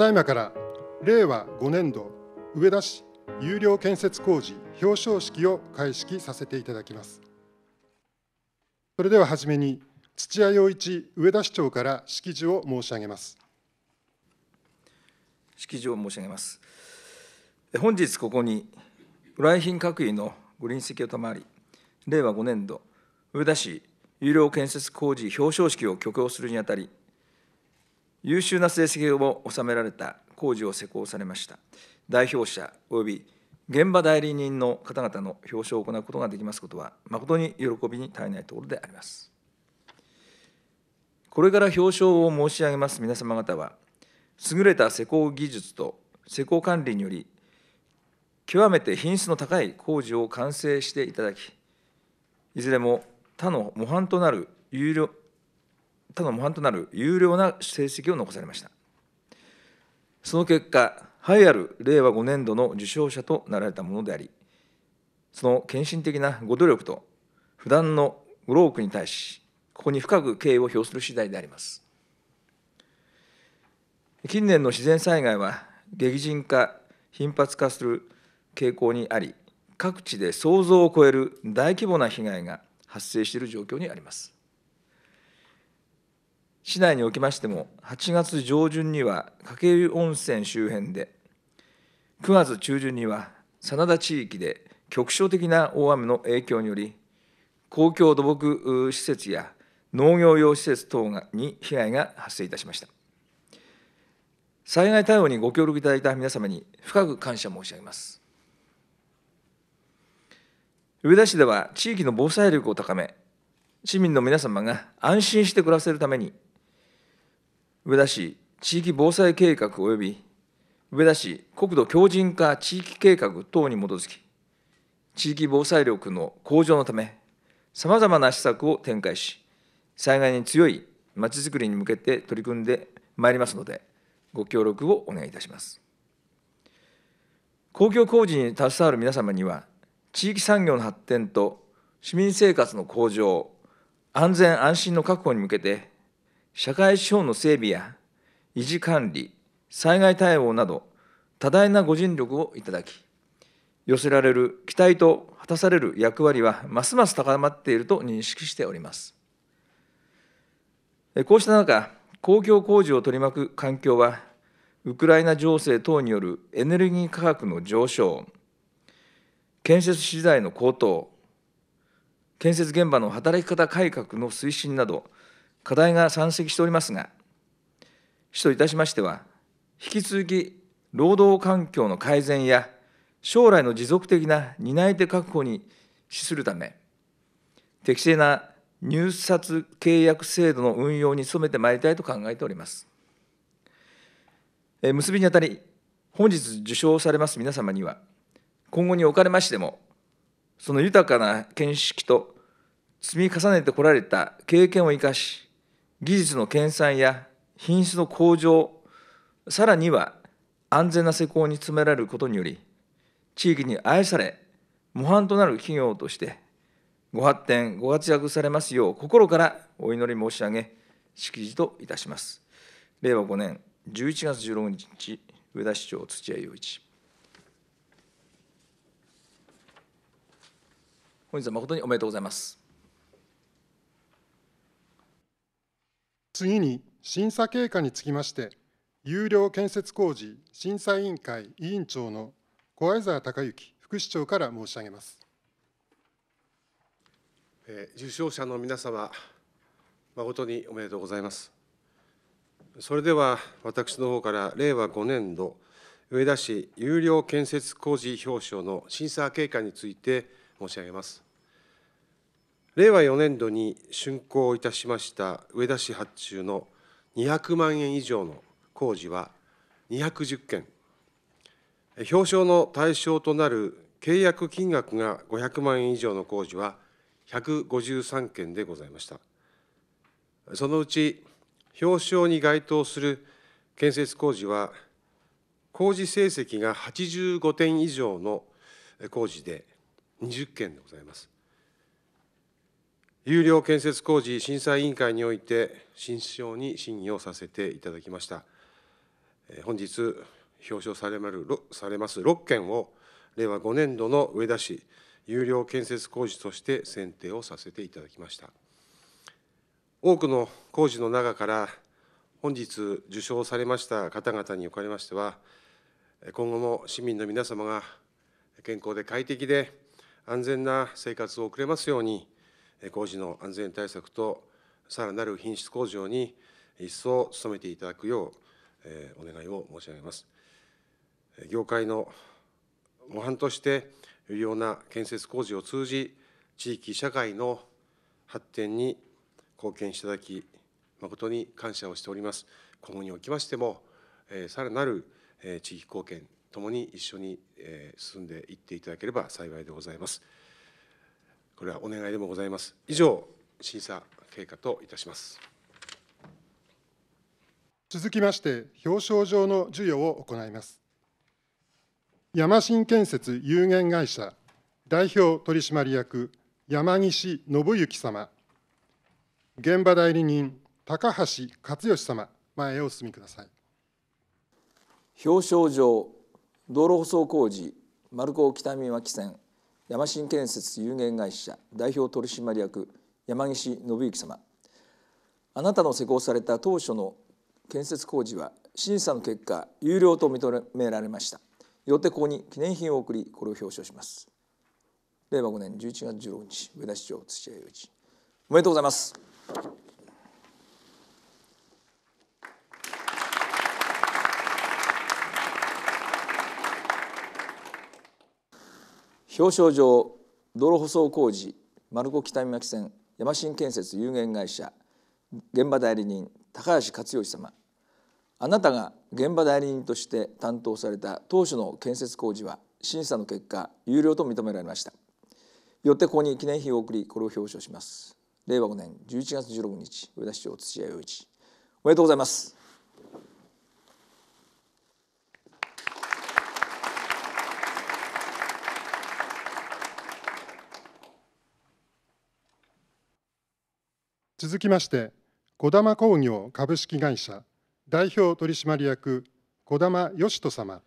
だいまから令和5年度上田市有料建設工事表彰式を開式させていただきますそれでは初めに土屋陽一上田市長から式辞を申し上げます式辞を申し上げます本日ここに来賓閣議のご臨席を賜り令和5年度上田市有料建設工事表彰式を挙行するにあたり優秀な成績を収められた工事を施行されました代表者及び現場代理人の方々の表彰を行うことができますことは、誠に喜びに堪えないところであります。これから表彰を申し上げます皆様方は、優れた施工技術と施工管理により、極めて品質の高い工事を完成していただき、いずれも他の模範となる他の模範となる優良な成績を残されましたその結果栄えある令和5年度の受賞者となられたものでありその献身的なご努力と不断のご労苦に対しここに深く敬意を表する次第であります近年の自然災害は激甚化頻発化する傾向にあり各地で想像を超える大規模な被害が発生している状況にあります市内におきましても8月上旬には掛湯温泉周辺で9月中旬には真田地域で局所的な大雨の影響により公共土木施設や農業用施設等に被害が発生いたしました災害対応にご協力いただいた皆様に深く感謝申し上げます上田市では地域の防災力を高め市民の皆様が安心して暮らせるために上田市地域防災計画及び上田市国土強靭化地域計画等に基づき、地域防災力の向上のため、さまざまな施策を展開し、災害に強いまちづくりに向けて取り組んでまいりますので、ご協力をお願いいたします。公共工事に携わる皆様には、地域産業の発展と市民生活の向上、安全安心の確保に向けて、社会資本の整備や維持管理、災害対応など、多大なご尽力をいただき、寄せられる期待と果たされる役割は、ますます高まっていると認識しております。こうした中、公共工事を取り巻く環境は、ウクライナ情勢等によるエネルギー価格の上昇、建設資材の高騰、建設現場の働き方改革の推進など、課題が山積しておりますが、市といたしましては、引き続き労働環境の改善や、将来の持続的な担い手確保に資するため、適正な入札契約制度の運用に努めてまいりたいと考えております。結びにあたり、本日受賞されます皆様には、今後におかれましても、その豊かな見識と積み重ねてこられた経験を生かし、技術の研鑽や品質の向上さらには安全な施工に詰められることにより地域に愛され模範となる企業としてご発展ご活躍されますよう心からお祈り申し上げ式辞といたします令和5年11月16日上田市長土屋雄一本日は誠におめでとうございます次に審査経過につきまして、有料建設工事審査委員会委員長の小合沢隆之副市長から申し上げます。受賞者の皆様、誠におめでとうございます。それでは私の方から令和5年度上田市有料建設工事表彰の審査経過について申し上げます。令和4年度に竣工いたしました上田市発注の200万円以上の工事は210件、表彰の対象となる契約金額が500万円以上の工事は153件でございました。そのうち表彰に該当する建設工事は、工事成績が85点以上の工事で20件でございます。有料建設工事審査委員会において慎重に審議をさせていただきました。本日表彰されまるされます6件を令和5年度の上田市有料建設工事として選定をさせていただきました。多くの工事の中から本日受賞されました方々におかれましては、今後も市民の皆様が健康で快適で安全な生活を送れますように。工事の安全対策とさらなる品質向上に一層努めていただくようお願いを申し上げます。業界の模範として有用な建設工事を通じ地域社会の発展に貢献していただき誠に感謝をしております今後におきましてもさらなる地域貢献ともに一緒に進んでいっていただければ幸いでございます。これはお願いでもございます。以上、審査経過といたします。続きまして、表彰状の授与を行います。山新建設有限会社代表取締役山岸信之様現場代理人高橋克義様前へお進みください表彰状道路舗装工事丸子北見脇線山新建設有限会社代表取締役山岸信之様あなたの施工された当初の建設工事は審査の結果有料と認められましたよってここに記念品を送りこれを表彰します令和5年11月16日上田市長土屋雄一おめでとうございます表彰状道路舗装工事丸子北見巻線山新建設有限会社現場代理人高橋克義様あなたが現場代理人として担当された当初の建設工事は審査の結果有料と認められましたよってここに記念碑を送りこれを表彰します令和5年11月16日上田市長土屋陽一おめでとうございます続きまして、小玉工業株式会社代表取締役小玉義人様、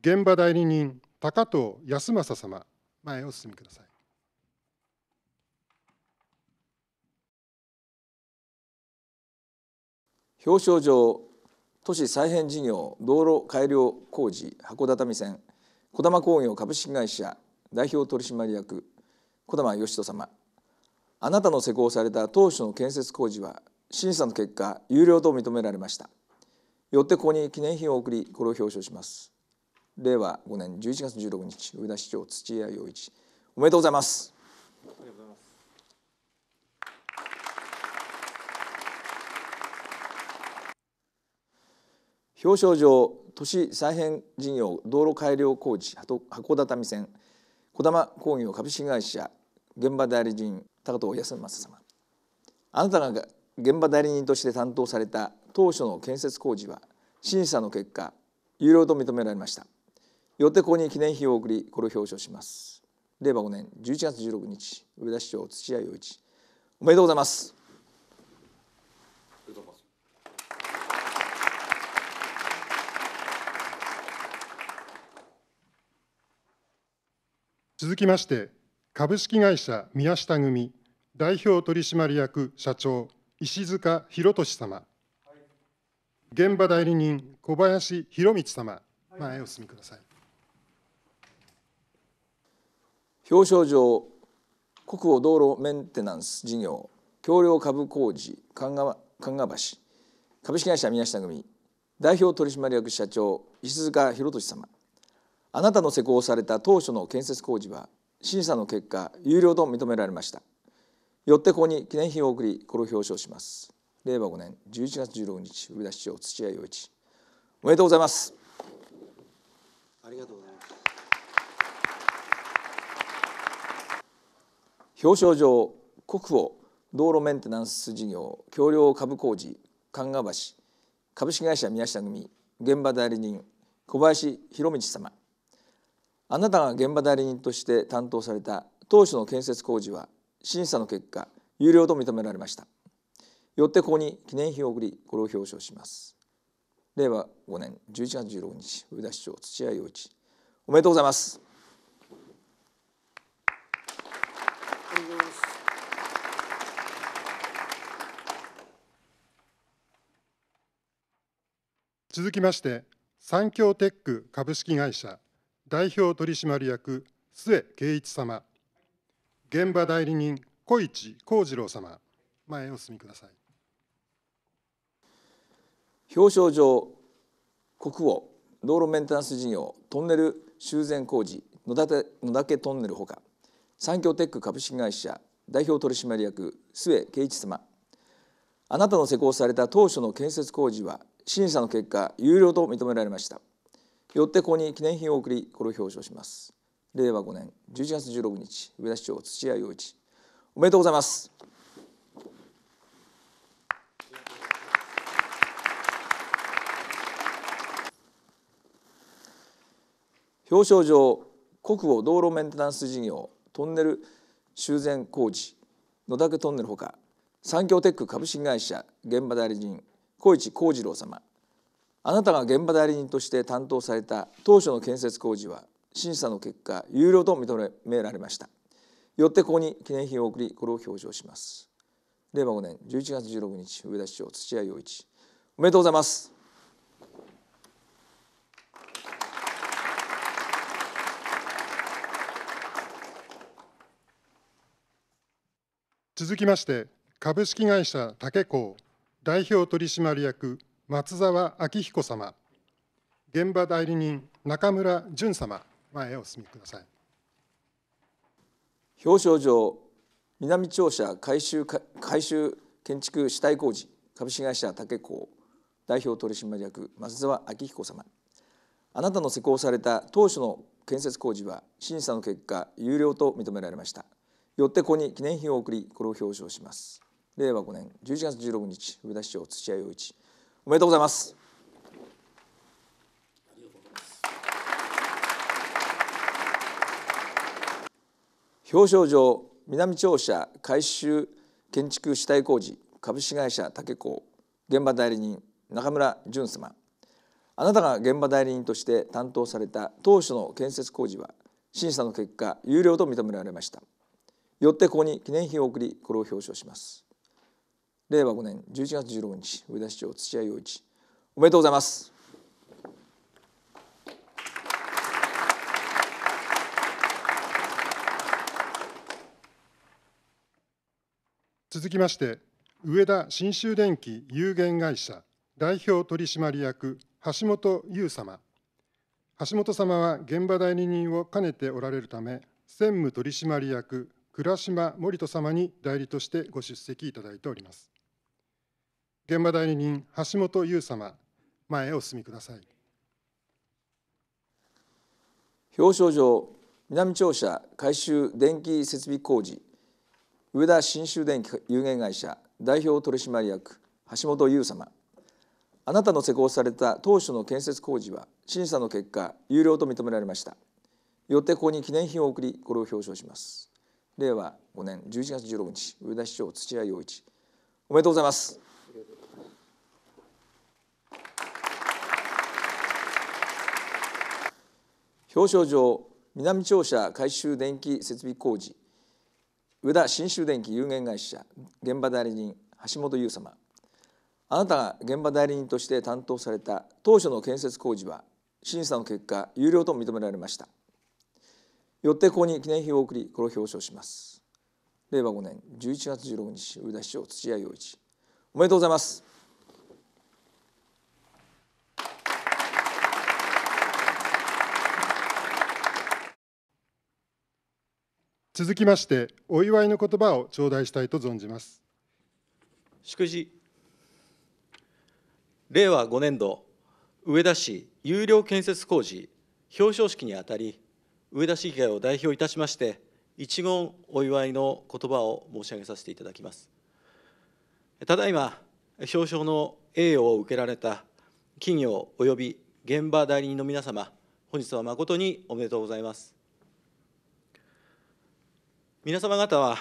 現場代理人高藤康政様、前お進みください。表彰状都市再編事業道路改良工事函館線小玉工業株式会社代表取締役小玉義人様あなたの施工された当初の建設工事は審査の結果有料と認められましたよってここに記念品を送りこれを表彰します令和5年11月16日上田市長土屋陽一おめでとうございます表彰状都市再編事業道路改良工事箱田民線児玉工業株式会社現場代理人高藤康政様あなたが現場代理人として担当された当初の建設工事は審査の結果有料と認められましたよってここに記念碑を送りこれを表彰します令和5年11月16日上田市長土屋陽一おめでとうございます続きまして株式会社宮下組代表取締役社長石塚弘俊様、現場代理人小林博道様、前へお進みください表彰状国保道路メンテナンス事業橋梁株工事神賀神賀橋株式会社宮下組代表取締役社長石塚弘俊様あなたの施工された当初の建設工事は審査の結果有料と認められましたよってここに記念品を送りこれを表彰します令和5年11月16日上田市長土屋陽一おめでとうございますありがとうございます表彰状国保道路メンテナンス事業橋梁株工事神賀橋株式会社宮下組現場代理人小林博道様あなたが現場代理人として担当された当初の建設工事は審査の結果有料と認められましたよってここに記念碑を送りこれを表彰します令和5年11月16日上田市長土屋陽一おめでとうございます続きまして三共テック株式会社代表取締役末圭一様現場代理人小市幸次郎様前お進みください表彰状国王道路メンテナンス事業トンネル修繕工事野立野岳トンネルほか産業テック株式会社代表取締役末圭一様あなたの施工された当初の建設工事は審査の結果有料と認められましたよってここに記念品を送りこれを表彰します令和5年11月16日上田市長土屋陽一おめでとうございます表彰状国保道路メンテナンス事業トンネル修繕工事野岳トンネルほか産業テック株式会社現場代理人小市幸次郎様あなたが現場代理人として担当された当初の建設工事は審査の結果有料と認められましたよってここに記念品を送りこれを表彰します令和5年11月16日上田市長土屋陽一おめでとうございます続きまして株式会社竹工代表取締役松沢明彦様、現場代理人、中村淳様、前へお進みください。表彰状、南庁舎改修改修建築主体工事株式会社竹工代表取締役松沢明彦様あなたの施工された当初の建設工事は審査の結果有料と認められましたよってここに記念品を送りこれを表彰します令和5年11月16日上田市長土屋陽一おめでとうございます。表彰状南庁舎改修建築主体工事株式会社竹工現場代理人中村淳様あなたが現場代理人として担当された当初の建設工事は審査の結果有料と認められましたよってここに記念品を送りこれを表彰します令和5年11月16日上田市長土屋陽一おめでとうございます続きまして上田信州電機有限会社代表取締役橋本優様橋本様は現場代理人を兼ねておられるため専務取締役倉島森人様に代理としてご出席いただいております現場代理人橋本優様前へお進みください表彰状南庁舎改修電気設備工事上田信州電気有限会社代表取締役橋本優様あなたの施工された当初の建設工事は審査の結果有料と認められましたよってここに記念品を送りこれを表彰します令和5年11月16日上田市長土屋陽一おめでとうございます表彰状南庁舎改修電気設備工事上田信州電気有限会社現場代理人橋本優様あなたが現場代理人として担当された当初の建設工事は審査の結果有料と認められましたよってここに記念碑を送りこれを表彰します令和5年11月16日上田市長土屋陽一おめでとうございます続きましてお祝いの言葉を頂戴したいと存じます祝辞令和5年度上田市有料建設工事表彰式にあたり上田市議会を代表いたしまして一言お祝いの言葉を申し上げさせていただきますただいま表彰の栄誉を受けられた企業及び現場代理人の皆様本日は誠におめでとうございます皆様方は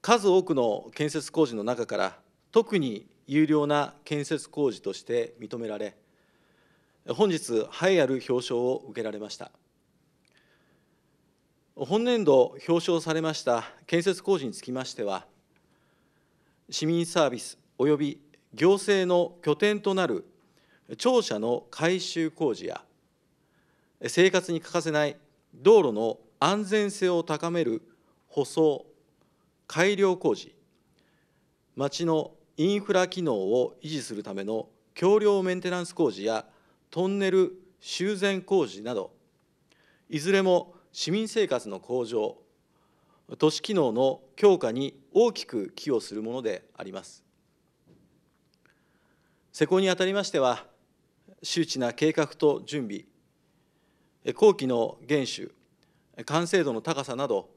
数多くの建設工事の中から特に有料な建設工事として認められ本日栄えある表彰を受けられました本年度表彰されました建設工事につきましては市民サービスおよび行政の拠点となる庁舎の改修工事や生活に欠かせない道路の安全性を高める舗装改良工事町のインフラ機能を維持するための橋梁メンテナンス工事やトンネル修繕工事などいずれも市民生活の向上都市機能の強化に大きく寄与するものであります施工にあたりましては周知な計画と準備後期の厳守完成度の高さなど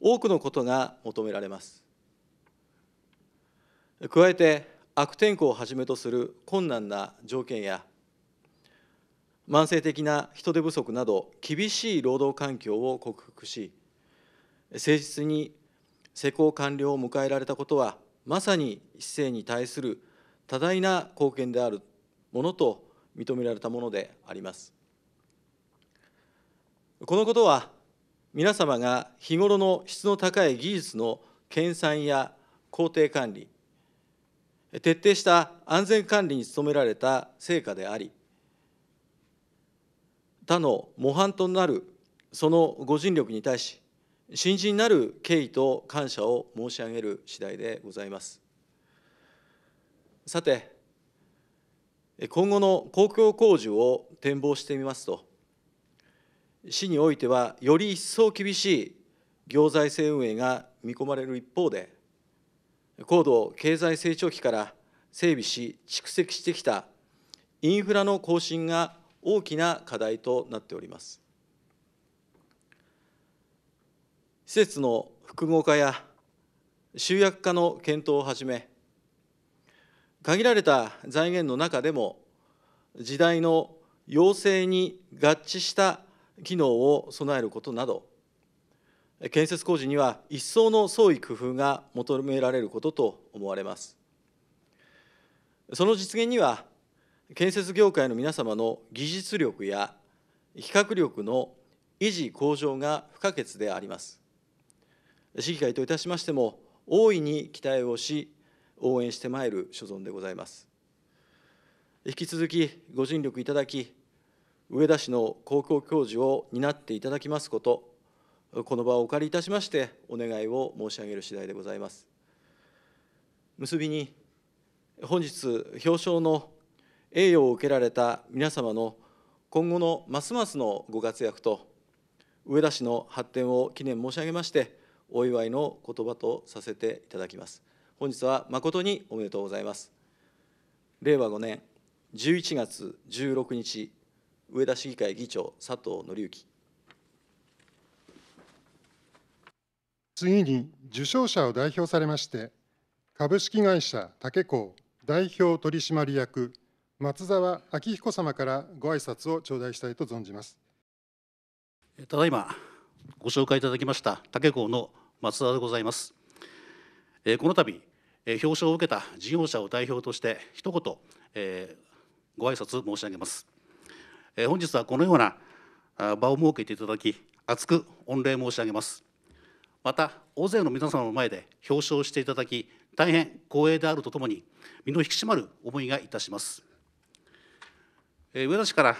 多くのことが求められます加えて悪天候をはじめとする困難な条件や慢性的な人手不足など厳しい労働環境を克服し誠実に施工完了を迎えられたことはまさに市政に対する多大な貢献であるものと認められたものであります。このことは皆様が日頃の質の高い技術の研鑽や工程管理、徹底した安全管理に努められた成果であり、他の模範となるそのご尽力に対し、新人なる敬意と感謝を申し上げる次第でございます。さて、今後の公共工事を展望してみますと、市においては、より一層厳しい行財政運営が見込まれる一方で、高度経済成長期から整備し、蓄積してきたインフラの更新が大きな課題となっております。施設の複合化や集約化の検討をはじめ、限られた財源の中でも、時代の要請に合致した機能を備えることなど建設工事には一層の創意工夫が求められることと思われますその実現には建設業界の皆様の技術力や比較力の維持向上が不可欠であります市議会といたしましても大いに期待をし応援してまいる所存でございます引き続きご尽力いただき上田市の高校教授を担っていただきますことこの場をお借りいたしましてお願いを申し上げる次第でございます結びに本日表彰の栄誉を受けられた皆様の今後のますますのご活躍と上田市の発展を記念申し上げましてお祝いの言葉とさせていただきます本日は誠におめでとうございます令和5年11月16日上田市議会議長、佐藤紀之。次に受賞者を代表されまして、株式会社竹工代表取締役、松沢昭彦様からご挨拶を頂戴したいと存じます。ただいま、ご紹介いただきました竹工の松沢でございます。この度表彰を受けた事業者を代表として一言、えご挨拶申し上げます。え本日はこのような場を設けていただき厚く御礼申し上げますまた大勢の皆様の前で表彰していただき大変光栄であるとともに身の引き締まる思いがいたしますえ上田市から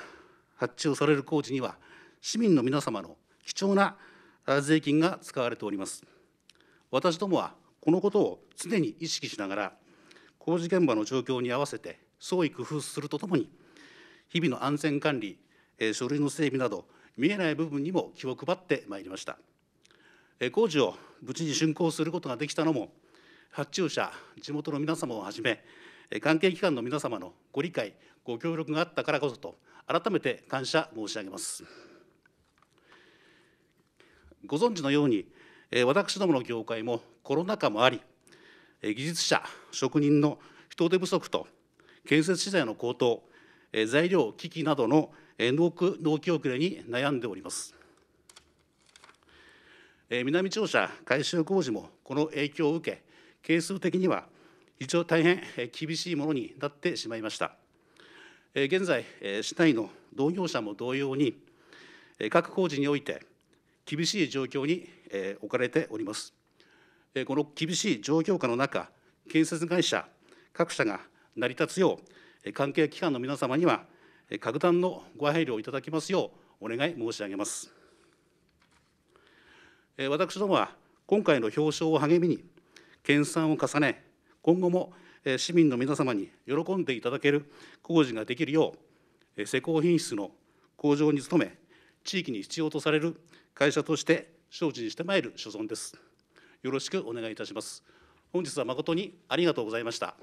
発注される工事には市民の皆様の貴重な税金が使われております私どもはこのことを常に意識しながら工事現場の状況に合わせて創意工夫するとともに日々の安全管理、え書類の整備など、見えない部分にも気を配ってまいりました。え工事を無事に竣工することができたのも、発注者、地元の皆様をはじめ、関係機関の皆様のご理解、ご協力があったからこそと、改めて感謝申し上げます。ご存知のように、私どもの業界もコロナ禍もあり、技術者、職人の人手不足と、建設資材の高騰、材料、機器などの納期遅れに悩んでおります。南庁舎改修工事もこの影響を受け、係数的には非常大変厳しいものになってしまいました。現在、市内の同業者も同様に、各工事において厳しい状況に置かれております。この厳しい状況下の中、建設会社各社が成り立つよう、関係機関の皆様には、格段のご配慮をいただきますようお願い申し上げます。私どもは、今回の表彰を励みに、研鑽を重ね、今後も市民の皆様に喜んでいただける工事ができるよう、施工品質の向上に努め、地域に必要とされる会社として精進してまいる所存です。よろしくお願いいたします。本日は誠にありがとうございました。